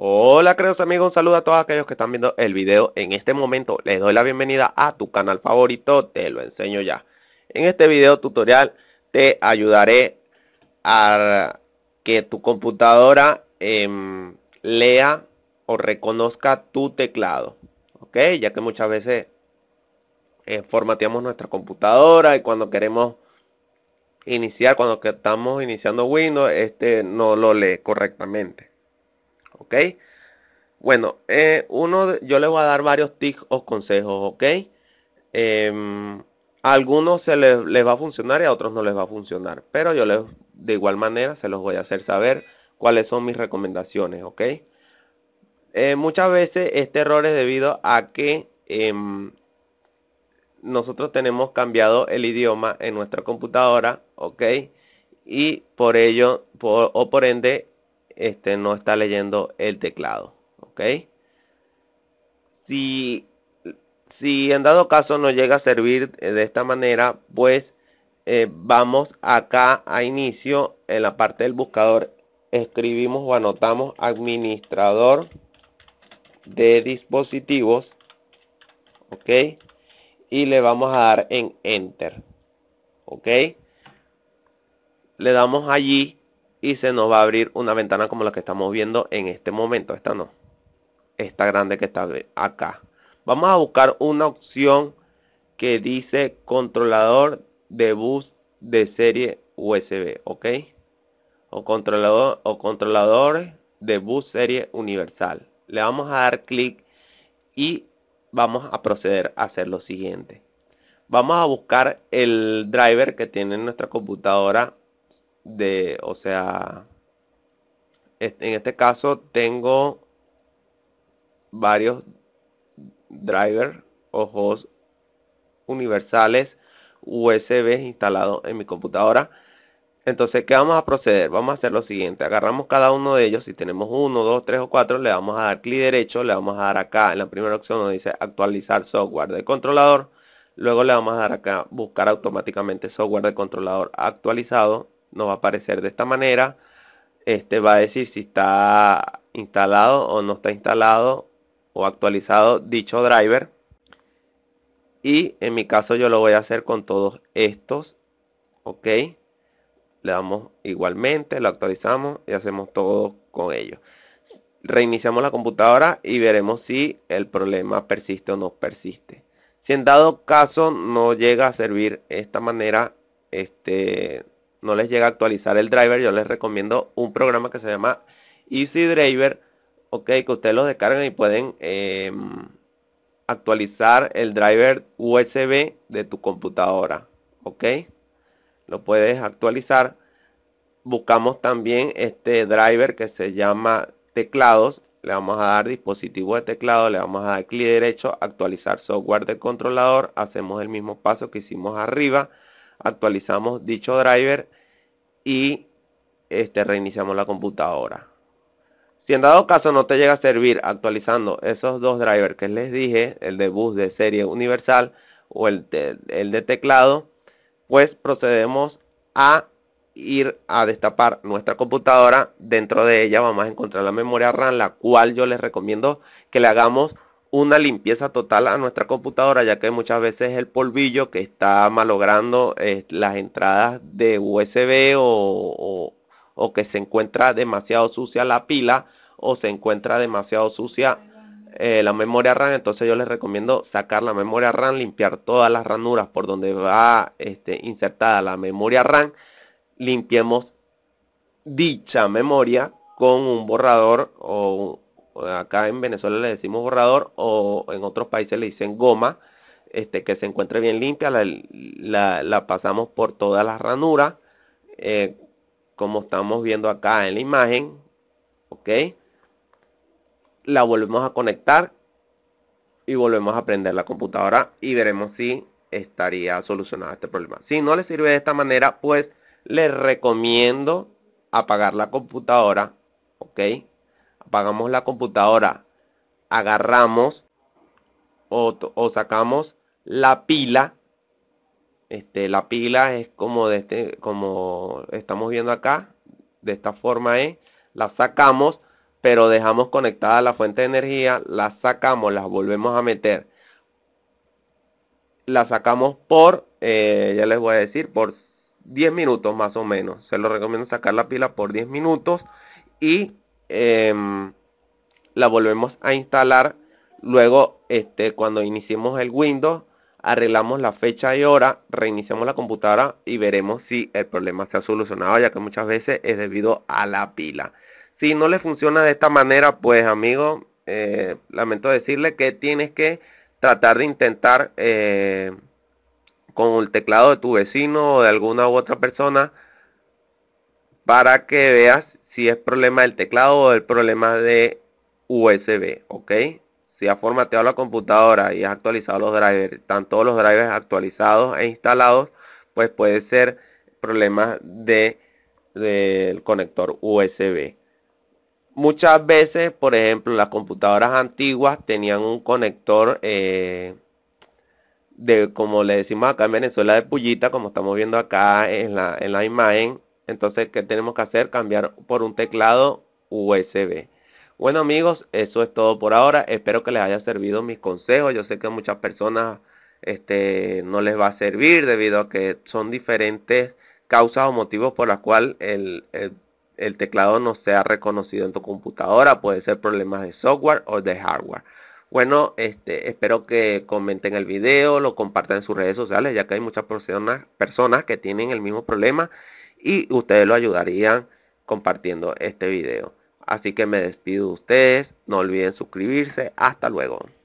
Hola queridos amigos, un saludo a todos aquellos que están viendo el video en este momento. Les doy la bienvenida a tu canal favorito, te lo enseño ya. En este video tutorial te ayudaré a que tu computadora em, lea o reconozca tu teclado. Ok, ya que muchas veces eh, formateamos nuestra computadora y cuando queremos iniciar, cuando estamos iniciando Windows, este no lo lee correctamente. ¿ok? Bueno, eh, uno, yo les voy a dar varios tips o consejos, ¿ok? Em, algunos se les, va a funcionar y a otros no les va a funcionar, pero yo les, de igual manera se los voy a hacer saber cuáles son mis recomendaciones, ¿ok? Eh, muchas veces este error es debido a que em, nosotros tenemos cambiado el idioma en nuestra computadora, ¿ok? Y por ello, o por ende, este, no está leyendo el teclado. ¿Ok? Si, si en dado caso no llega a servir de esta manera, pues eh, vamos acá a inicio, en la parte del buscador, escribimos o anotamos administrador de dispositivos. ¿Ok? Y le vamos a dar en Enter. ¿Ok? Le damos allí y se nos va a abrir una ventana como la que estamos viendo en este momento. Esta no. Esta grande que está acá. Vamos a buscar una opción que dice controlador de bus de serie USB. ¿Ok? O controlador o controlador de bus serie universal. Le vamos a dar clic y vamos a proceder a hacer lo siguiente. Vamos a buscar el driver que tiene nuestra computadora de, o sea, en este caso tengo varios driver o universales USB instalados en mi computadora. Entonces, ¿qué vamos a proceder? Vamos a hacer lo siguiente. Agarramos cada uno de ellos. Si tenemos uno, dos, tres o cuatro, le vamos a dar clic derecho. Le vamos a dar acá en la primera opción donde dice actualizar software de controlador. Luego le vamos a dar acá buscar automáticamente software de controlador actualizado. No va a aparecer de esta manera. Este va a decir si está instalado o no está instalado o actualizado dicho driver. Y en mi caso yo lo voy a hacer con todos estos. Ok. Le damos igualmente, lo actualizamos y hacemos todo con ellos. Reiniciamos la computadora y veremos si el problema persiste o no persiste. Si en dado caso no llega a servir esta manera, este, no les llega a actualizar el driver, yo les recomiendo un programa que se llama Easy Driver, ok, que ustedes lo descargan y pueden em, actualizar el driver USB de tu computadora, ok, lo puedes actualizar. Buscamos también este driver que se llama teclados, le vamos a dar dispositivo de teclado, le vamos a dar clic derecho, actualizar software del controlador, hacemos el mismo paso que hicimos arriba actualizamos dicho driver y este, reiniciamos la computadora. Si en dado caso no te llega a servir actualizando esos dos drivers que les dije, el de bus de serie universal o el de, el de teclado, pues procedemos a ir a destapar nuestra computadora. Dentro de ella vamos a encontrar la memoria RAM, la cual yo les recomiendo que le hagamos una limpieza total a nuestra computadora, ya que muchas veces el polvillo que está malogrando eh, las entradas de USB o, que se encuentra demasiado sucia la pila o se encuentra demasiado sucia eh, la memoria RAM, entonces yo les recomiendo sacar la memoria RAM, limpiar todas las ranuras por donde va este, insertada la memoria RAM, limpiemos dicha memoria con un borrador o acá en Venezuela le decimos borrador o en otros países le dicen goma, este, que se encuentre bien limpia, la, pasamos por todas las ranuras, eh, como estamos viendo acá en la imagen, ok, la volvemos a conectar y volvemos a prender la computadora y veremos si estaría solucionado este problema. Si no le sirve de esta manera, pues les recomiendo apagar la computadora, ok, apagamos la computadora, agarramos o, sacamos la pila. Este, la pila es como de este, como estamos viendo acá, de esta forma es, ¿eh? la sacamos, pero dejamos conectada la fuente de energía, la sacamos, la volvemos a meter. La sacamos por, eh, ya les voy a decir, por 10 minutos más o menos. Se lo recomiendo sacar la pila por 10 minutos y Em, la volvemos a instalar. Luego, este, cuando iniciemos el Windows, arreglamos la fecha y hora, reiniciamos la computadora y veremos si el problema se ha solucionado, ya que muchas veces es debido a la pila. Si no le funciona de esta manera, pues amigo, eh, lamento decirle que tienes que tratar de intentar eh, con el teclado de tu vecino o de alguna u otra persona para que veas si es problema del teclado o el problema de USB, ¿ok? Si ha formateado la computadora y has actualizado los drivers, están todos los drivers actualizados e instalados, pues puede ser problemas de del conector USB. Muchas veces, por ejemplo, las computadoras antiguas tenían un conector eh, de, como le decimos acá en Venezuela, de pullita, como estamos viendo acá en la, en la imagen, entonces, ¿qué tenemos que hacer? Cambiar por un teclado USB. Bueno amigos, eso es todo por ahora. Espero que les haya servido mis consejos. Yo sé que muchas personas este, no les va a servir debido a que son diferentes causas o motivos por las cuales el, el, el teclado no sea reconocido en tu computadora. Puede ser problemas de software o de hardware. Bueno, este, espero que comenten el video, lo compartan en sus redes sociales, ya que hay muchas personas, personas que tienen el mismo problema y ustedes lo ayudarían compartiendo este video. Así que me despido de ustedes, no olviden suscribirse, hasta luego.